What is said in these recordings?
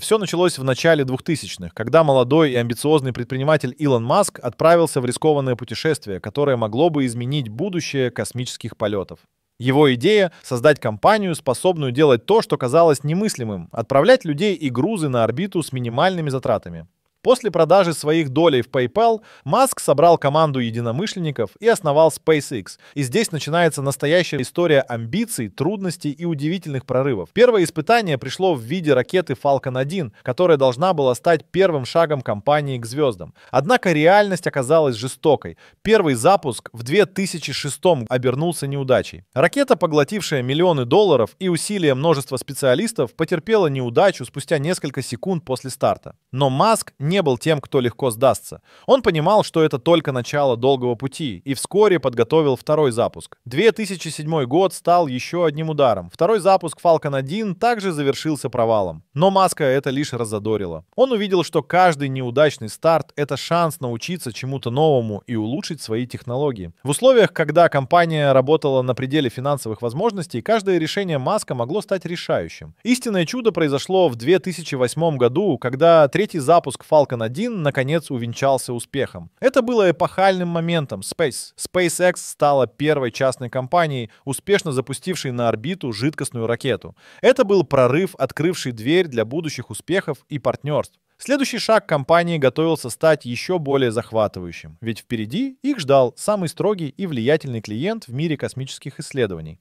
Все началось в начале 2000-х, когда молодой и амбициозный предприниматель Илон Маск отправился в рискованное путешествие, которое могло бы изменить будущее космических полетов. Его идея — создать компанию, способную делать то, что казалось немыслимым — отправлять людей и грузы на орбиту с минимальными затратами. После продажи своих долей в PayPal Маск собрал команду единомышленников и основал SpaceX. И здесь начинается настоящая история амбиций, трудностей и удивительных прорывов. Первое испытание пришло в виде ракеты Falcon 1, которая должна была стать первым шагом компании к звездам. Однако реальность оказалась жестокой. Первый запуск в 2006 обернулся неудачей. Ракета, поглотившая миллионы долларов и усилия множества специалистов, потерпела неудачу спустя несколько секунд после старта. Но Маск не не был тем, кто легко сдастся. Он понимал, что это только начало долгого пути, и вскоре подготовил второй запуск. 2007 год стал еще одним ударом. Второй запуск Falcon 1 также завершился провалом. Но Маска это лишь разодорило. Он увидел, что каждый неудачный старт — это шанс научиться чему-то новому и улучшить свои технологии. В условиях, когда компания работала на пределе финансовых возможностей, каждое решение Маска могло стать решающим. Истинное чудо произошло в 2008 году, когда третий запуск Falcon Falcon 1 наконец увенчался успехом. Это было эпохальным моментом. Space. SpaceX стала первой частной компанией, успешно запустившей на орбиту жидкостную ракету. Это был прорыв, открывший дверь для будущих успехов и партнерств. Следующий шаг компании готовился стать еще более захватывающим, ведь впереди их ждал самый строгий и влиятельный клиент в мире космических исследований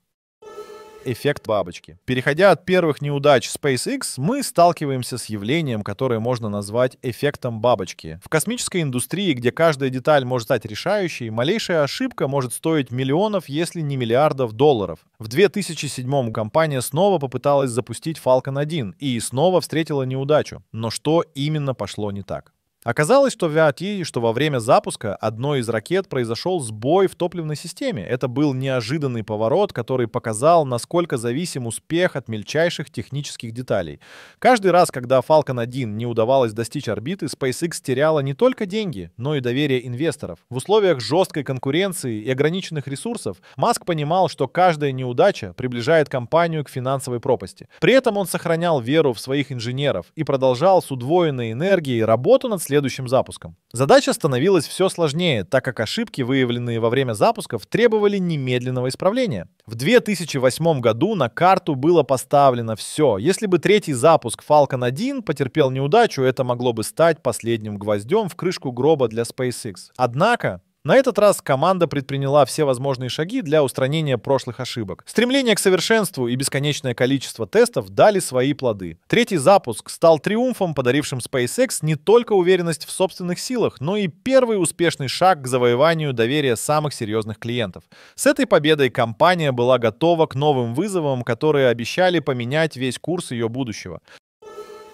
эффект бабочки. Переходя от первых неудач SpaceX, мы сталкиваемся с явлением, которое можно назвать эффектом бабочки. В космической индустрии, где каждая деталь может стать решающей, малейшая ошибка может стоить миллионов, если не миллиардов долларов. В 2007 компания снова попыталась запустить Falcon 1 и снова встретила неудачу. Но что именно пошло не так? Оказалось, что в VRT, что во время запуска одной из ракет произошел сбой в топливной системе. Это был неожиданный поворот, который показал, насколько зависим успех от мельчайших технических деталей. Каждый раз, когда Falcon 1 не удавалось достичь орбиты, SpaceX теряла не только деньги, но и доверие инвесторов. В условиях жесткой конкуренции и ограниченных ресурсов Маск понимал, что каждая неудача приближает компанию к финансовой пропасти. При этом он сохранял веру в своих инженеров и продолжал с удвоенной энергией работу над следующим запуском. Задача становилась все сложнее, так как ошибки, выявленные во время запусков, требовали немедленного исправления. В 2008 году на карту было поставлено все. Если бы третий запуск Falcon 1 потерпел неудачу, это могло бы стать последним гвоздем в крышку гроба для SpaceX. Однако, на этот раз команда предприняла все возможные шаги для устранения прошлых ошибок. Стремление к совершенству и бесконечное количество тестов дали свои плоды. Третий запуск стал триумфом, подарившим SpaceX не только уверенность в собственных силах, но и первый успешный шаг к завоеванию доверия самых серьезных клиентов. С этой победой компания была готова к новым вызовам, которые обещали поменять весь курс ее будущего.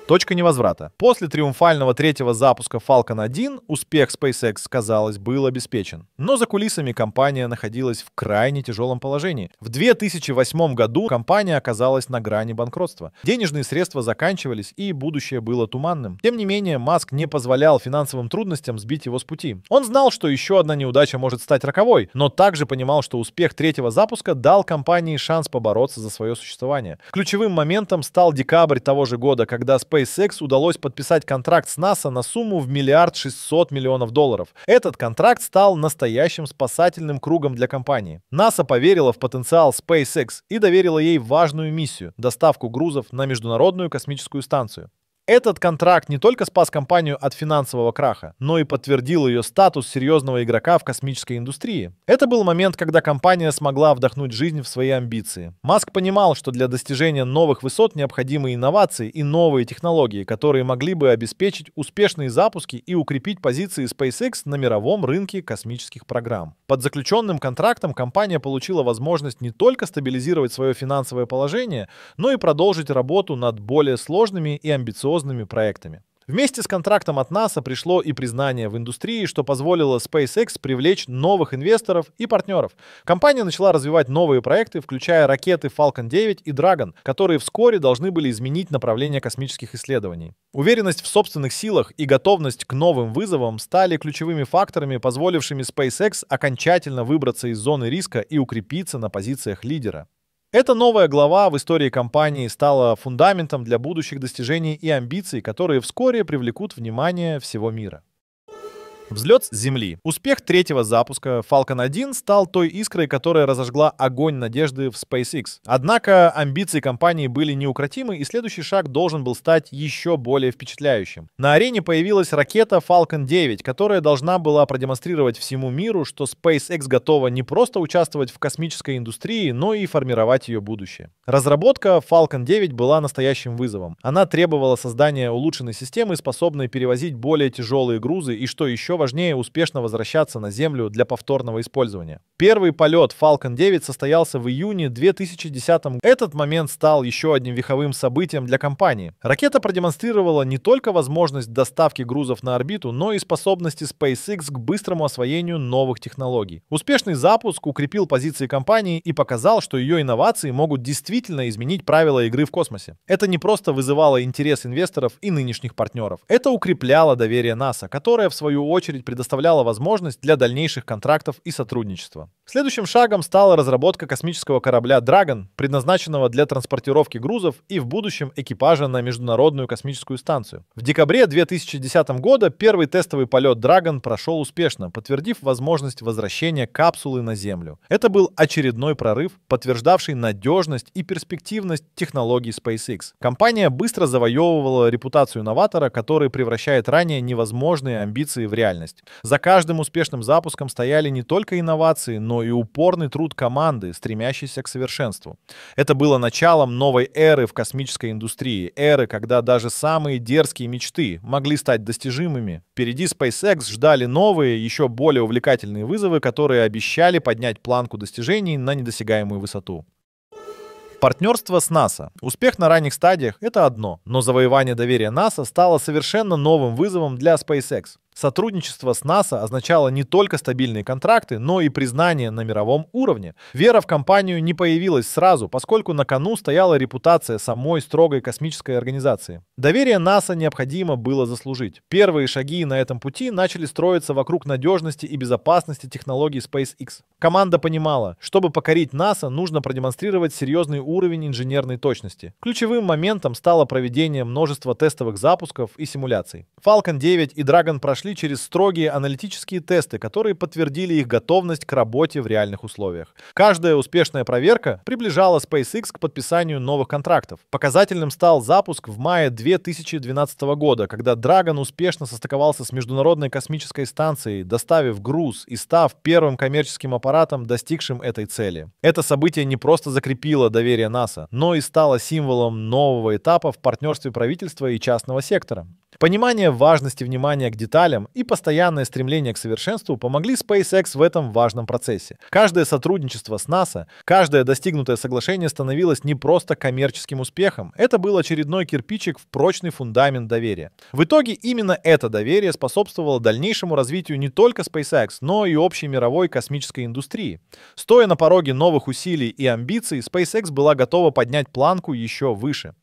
Точка невозврата. После триумфального третьего запуска Falcon 1 успех SpaceX, казалось, был обеспечен. Но за кулисами компания находилась в крайне тяжелом положении. В 2008 году компания оказалась на грани банкротства. Денежные средства заканчивались, и будущее было туманным. Тем не менее, Маск не позволял финансовым трудностям сбить его с пути. Он знал, что еще одна неудача может стать роковой, но также понимал, что успех третьего запуска дал компании шанс побороться за свое существование. Ключевым моментом стал декабрь того же года, когда SpaceX SpaceX удалось подписать контракт с НАСА на сумму в миллиард шестьсот миллионов долларов. Этот контракт стал настоящим спасательным кругом для компании. НАСА поверила в потенциал SpaceX и доверила ей важную миссию – доставку грузов на Международную космическую станцию. Этот контракт не только спас компанию от финансового краха, но и подтвердил ее статус серьезного игрока в космической индустрии. Это был момент, когда компания смогла вдохнуть жизнь в свои амбиции. Маск понимал, что для достижения новых высот необходимы инновации и новые технологии, которые могли бы обеспечить успешные запуски и укрепить позиции SpaceX на мировом рынке космических программ. Под заключенным контрактом компания получила возможность не только стабилизировать свое финансовое положение, но и продолжить работу над более сложными и амбициозными звездными проектами. Вместе с контрактом от НАСА пришло и признание в индустрии, что позволило SpaceX привлечь новых инвесторов и партнеров. Компания начала развивать новые проекты, включая ракеты Falcon 9 и Dragon, которые вскоре должны были изменить направление космических исследований. Уверенность в собственных силах и готовность к новым вызовам стали ключевыми факторами, позволившими SpaceX окончательно выбраться из зоны риска и укрепиться на позициях лидера. Эта новая глава в истории компании стала фундаментом для будущих достижений и амбиций, которые вскоре привлекут внимание всего мира. Взлет с Земли. Успех третьего запуска Falcon 1 стал той искрой, которая разожгла огонь надежды в SpaceX. Однако амбиции компании были неукротимы, и следующий шаг должен был стать еще более впечатляющим. На арене появилась ракета Falcon 9, которая должна была продемонстрировать всему миру, что SpaceX готова не просто участвовать в космической индустрии, но и формировать ее будущее. Разработка Falcon 9 была настоящим вызовом. Она требовала создания улучшенной системы, способной перевозить более тяжелые грузы и, что еще важнее успешно возвращаться на Землю для повторного использования. Первый полет Falcon 9 состоялся в июне 2010 года. Этот момент стал еще одним веховым событием для компании. Ракета продемонстрировала не только возможность доставки грузов на орбиту, но и способности SpaceX к быстрому освоению новых технологий. Успешный запуск укрепил позиции компании и показал, что ее инновации могут действительно изменить правила игры в космосе. Это не просто вызывало интерес инвесторов и нынешних партнеров. Это укрепляло доверие НАСА, которое в свою очередь очередь, предоставляла возможность для дальнейших контрактов и сотрудничества. Следующим шагом стала разработка космического корабля «Драгон», предназначенного для транспортировки грузов и в будущем экипажа на Международную космическую станцию. В декабре 2010 года первый тестовый полет «Драгон» прошел успешно, подтвердив возможность возвращения капсулы на Землю. Это был очередной прорыв, подтверждавший надежность и перспективность технологий SpaceX. Компания быстро завоевывала репутацию новатора, который превращает ранее невозможные амбиции в реальность. За каждым успешным запуском стояли не только инновации, но и упорный труд команды, стремящейся к совершенству. Это было началом новой эры в космической индустрии, эры, когда даже самые дерзкие мечты могли стать достижимыми. Впереди SpaceX ждали новые, еще более увлекательные вызовы, которые обещали поднять планку достижений на недосягаемую высоту. Партнерство с НАСА. Успех на ранних стадиях – это одно, но завоевание доверия НАСА стало совершенно новым вызовом для SpaceX. Сотрудничество с НАСА означало не только стабильные контракты, но и признание на мировом уровне. Вера в компанию не появилась сразу, поскольку на кону стояла репутация самой строгой космической организации. Доверие НАСА необходимо было заслужить. Первые шаги на этом пути начали строиться вокруг надежности и безопасности технологий SpaceX. Команда понимала, чтобы покорить НАСА, нужно продемонстрировать серьезный уровень инженерной точности. Ключевым моментом стало проведение множества тестовых запусков и симуляций. Falcon 9 и Dragon прошли прошли через строгие аналитические тесты, которые подтвердили их готовность к работе в реальных условиях. Каждая успешная проверка приближала SpaceX к подписанию новых контрактов. Показательным стал запуск в мае 2012 года, когда Dragon успешно состыковался с Международной космической станцией, доставив груз и став первым коммерческим аппаратом, достигшим этой цели. Это событие не просто закрепило доверие НАСА, но и стало символом нового этапа в партнерстве правительства и частного сектора. Понимание важности внимания к деталям деталям и постоянное стремление к совершенству помогли SpaceX в этом важном процессе. Каждое сотрудничество с НАСА, каждое достигнутое соглашение становилось не просто коммерческим успехом, это был очередной кирпичик в прочный фундамент доверия. В итоге именно это доверие способствовало дальнейшему развитию не только SpaceX, но и общей мировой космической индустрии. Стоя на пороге новых усилий и амбиций, SpaceX была готова поднять планку еще выше.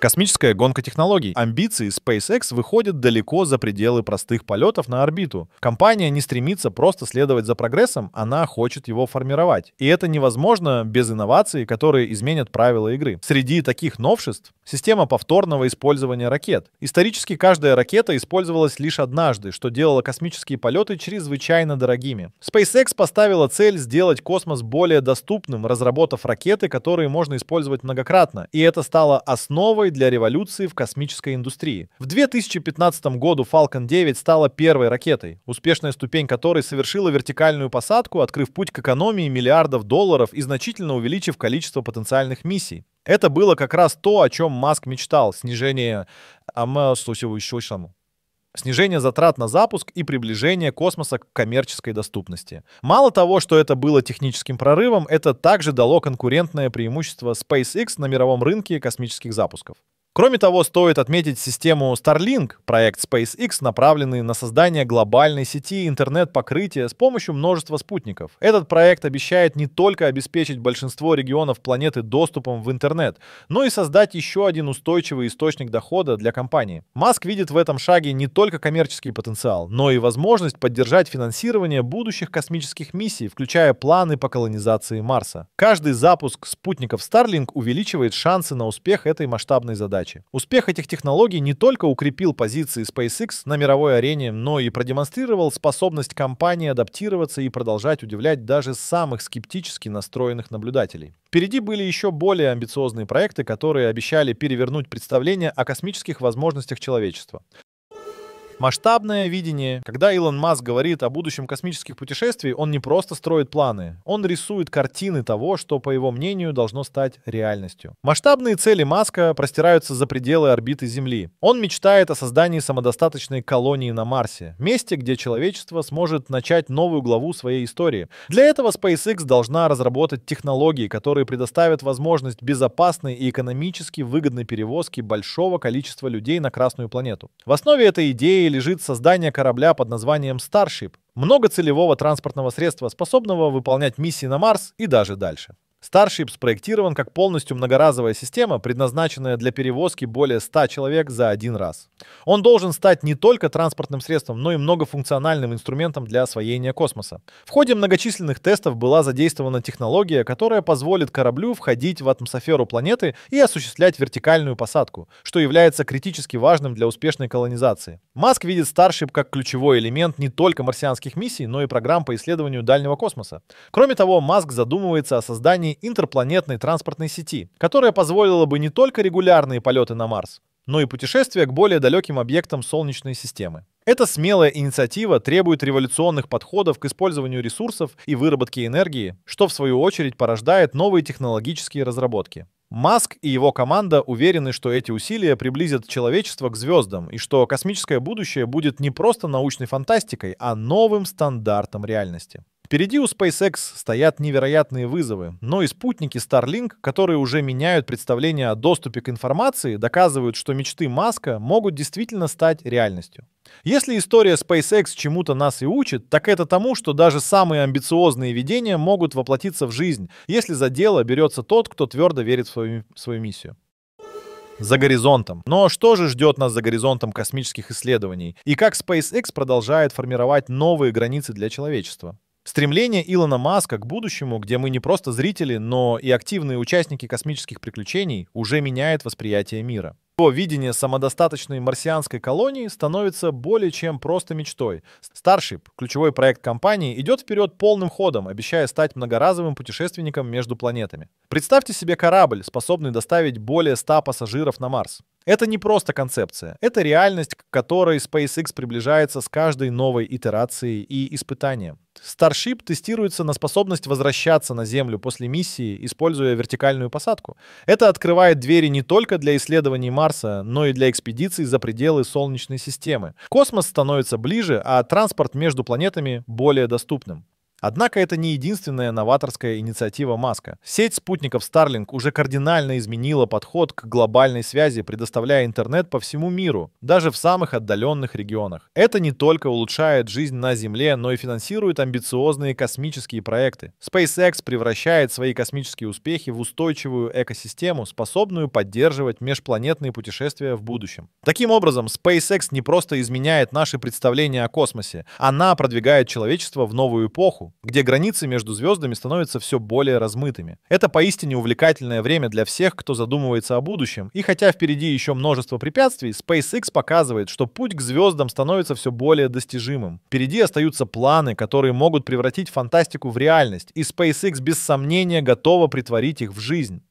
Космическая гонка технологий. Амбиции SpaceX выходят далеко за пределы простых полетов на орбиту. Компания не стремится просто следовать за прогрессом, она хочет его формировать. И это невозможно без инноваций, которые изменят правила игры. Среди таких новшеств — система повторного использования ракет. Исторически каждая ракета использовалась лишь однажды, что делало космические полеты чрезвычайно дорогими. SpaceX поставила цель сделать космос более доступным, разработав ракеты, которые можно использовать многократно. И это стало основой для революции в космической индустрии. В 2015 году Falcon 9 стала первой ракетой, успешная ступень которой совершила вертикальную посадку, открыв путь к экономии миллиардов долларов и значительно увеличив количество потенциальных миссий. Это было как раз то, о чем Маск мечтал – снижение амасусивающего снижение затрат на запуск и приближение космоса к коммерческой доступности. Мало того, что это было техническим прорывом, это также дало конкурентное преимущество SpaceX на мировом рынке космических запусков. Кроме того, стоит отметить систему Starlink, проект SpaceX, направленный на создание глобальной сети интернет-покрытия с помощью множества спутников. Этот проект обещает не только обеспечить большинство регионов планеты доступом в интернет, но и создать еще один устойчивый источник дохода для компании. Маск видит в этом шаге не только коммерческий потенциал, но и возможность поддержать финансирование будущих космических миссий, включая планы по колонизации Марса. Каждый запуск спутников Starlink увеличивает шансы на успех этой масштабной задачи задачи. Успех этих технологий не только укрепил позиции SpaceX на мировой арене, но и продемонстрировал способность компании адаптироваться и продолжать удивлять даже самых скептически настроенных наблюдателей. Впереди были еще более амбициозные проекты, которые обещали перевернуть представление о космических возможностях человечества. Масштабное видение. Когда Илон Маск говорит о будущем космических путешествий, он не просто строит планы, он рисует картины того, что, по его мнению, должно стать реальностью. Масштабные цели Маска простираются за пределы орбиты Земли. Он мечтает о создании самодостаточной колонии на Марсе, месте, где человечество сможет начать новую главу своей истории. Для этого SpaceX должна разработать технологии, которые предоставят возможность безопасной и экономически выгодной перевозки большого количества людей на Красную планету. В основе этой идеи галерее лежит создание корабля под названием Starship, многоцелевого транспортного средства, способного выполнять миссии на Марс и даже дальше. Starship спроектирован как полностью многоразовая система, предназначенная для перевозки более 100 человек за один раз. Он должен стать не только транспортным средством, но и многофункциональным инструментом для освоения космоса. В ходе многочисленных тестов была задействована технология, которая позволит кораблю входить в атмосферу планеты и осуществлять вертикальную посадку, что является критически важным для успешной колонизации. Маск видит Starship как ключевой элемент не только марсианских миссий, но и программ по исследованию дальнего космоса. Кроме того, Маск задумывается о создании создании интерпланетной транспортной сети, которая позволила бы не только регулярные полеты на Марс, но и путешествия к более далеким объектам Солнечной системы. Эта смелая инициатива требует революционных подходов к использованию ресурсов и выработке энергии, что в свою очередь порождает новые технологические разработки. Маск и его команда уверены, что эти усилия приблизят человечество к звездам и что космическое будущее будет не просто научной фантастикой, а новым стандартом реальности. Впереди у SpaceX стоят невероятные вызовы, но и спутники Starlink, которые уже меняют представление о доступе к информации, доказывают, что мечты Маска могут действительно стать реальностью. Если история SpaceX чему-то нас и учит, так это тому, что даже самые амбициозные видения могут воплотиться в жизнь, если за дело берется тот, кто твердо верит в свою, в свою миссию за горизонтом. Но что же ждет нас за горизонтом космических исследований? И как SpaceX продолжает формировать новые границы для человечества? Стремление Илона Маска к будущему, где мы не просто зрители, но и активные участники космических приключений, уже меняет восприятие мира. Его видение самодостаточной марсианской колонии становится более чем просто мечтой. Starship, ключевой проект компании, идет вперед полным ходом, обещая стать многоразовым путешественником между планетами. Представьте себе корабль, способный доставить более 100 пассажиров на Марс. Это не просто концепция, это реальность, к которой SpaceX приближается с каждой новой итерацией и испытанием. Starship тестируется на способность возвращаться на Землю после миссии, используя вертикальную посадку. Это открывает двери не только для исследований Марса, но и для экспедиций за пределы Солнечной системы. Космос становится ближе, а транспорт между планетами более доступным. Однако это не единственная новаторская инициатива Маска. Сеть спутников Starlink уже кардинально изменила подход к глобальной связи, предоставляя интернет по всему миру, даже в самых отдаленных регионах. Это не только улучшает жизнь на Земле, но и финансирует амбициозные космические проекты. SpaceX превращает свои космические успехи в устойчивую экосистему, способную поддерживать межпланетные путешествия в будущем. Таким образом, SpaceX не просто изменяет наши представления о космосе, она продвигает человечество в новую эпоху, где границы между звездами становятся все более размытыми. Это поистине увлекательное время для всех, кто задумывается о будущем, и хотя впереди еще множество препятствий, SpaceX показывает, что путь к звездам становится все более достижимым. Впереди остаются планы, которые могут превратить фантастику в реальность, и SpaceX без сомнения готова притворить их в жизнь.